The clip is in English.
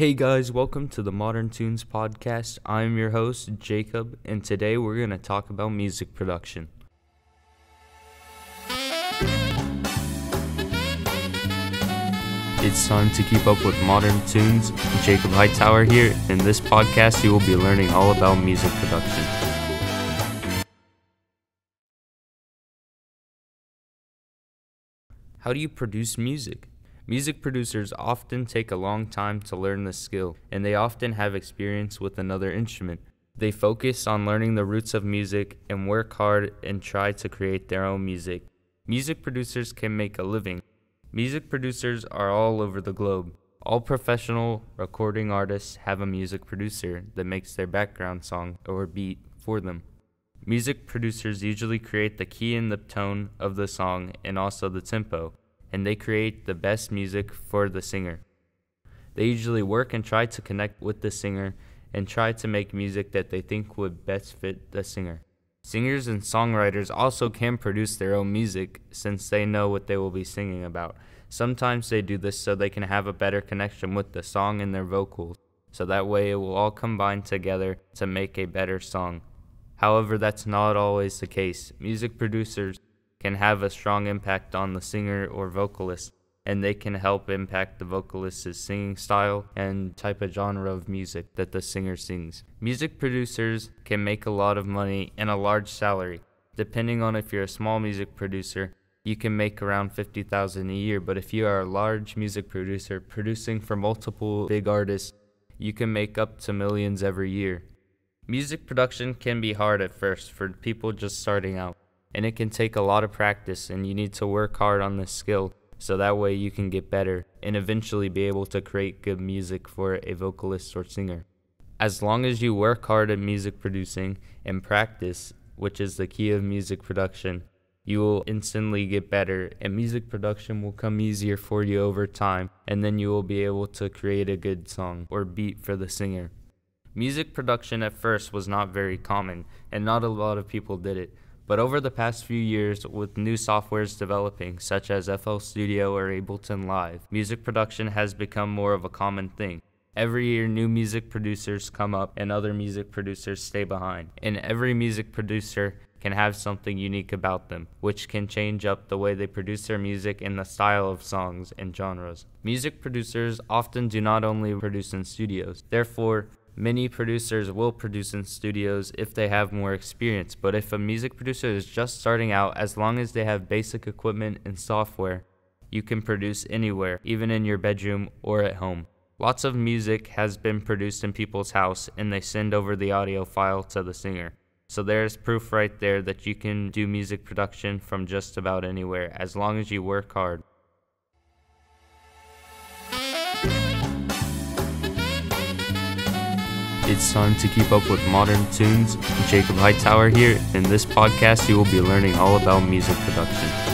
Hey guys, welcome to the Modern Tunes Podcast. I'm your host, Jacob, and today we're going to talk about music production. It's time to keep up with Modern Tunes. Jacob Hightower here. In this podcast, you will be learning all about music production. How do you produce music? Music producers often take a long time to learn the skill, and they often have experience with another instrument. They focus on learning the roots of music and work hard and try to create their own music. Music producers can make a living. Music producers are all over the globe. All professional recording artists have a music producer that makes their background song or beat for them. Music producers usually create the key and the tone of the song and also the tempo and they create the best music for the singer. They usually work and try to connect with the singer and try to make music that they think would best fit the singer. Singers and songwriters also can produce their own music since they know what they will be singing about. Sometimes they do this so they can have a better connection with the song and their vocals, so that way it will all combine together to make a better song. However, that's not always the case. Music producers can have a strong impact on the singer or vocalist, and they can help impact the vocalist's singing style and type of genre of music that the singer sings. Music producers can make a lot of money and a large salary. Depending on if you're a small music producer, you can make around 50,000 a year, but if you are a large music producer producing for multiple big artists, you can make up to millions every year. Music production can be hard at first for people just starting out and it can take a lot of practice and you need to work hard on this skill so that way you can get better and eventually be able to create good music for a vocalist or singer. As long as you work hard at music producing and practice, which is the key of music production, you will instantly get better and music production will come easier for you over time and then you will be able to create a good song or beat for the singer. Music production at first was not very common and not a lot of people did it but over the past few years, with new softwares developing, such as FL Studio or Ableton Live, music production has become more of a common thing. Every year, new music producers come up and other music producers stay behind. And every music producer can have something unique about them, which can change up the way they produce their music and the style of songs and genres. Music producers often do not only produce in studios, therefore, Many producers will produce in studios if they have more experience, but if a music producer is just starting out, as long as they have basic equipment and software, you can produce anywhere, even in your bedroom or at home. Lots of music has been produced in people's house and they send over the audio file to the singer. So there's proof right there that you can do music production from just about anywhere as long as you work hard. it's time to keep up with modern tunes. Jacob Hightower here. In this podcast, you will be learning all about music production.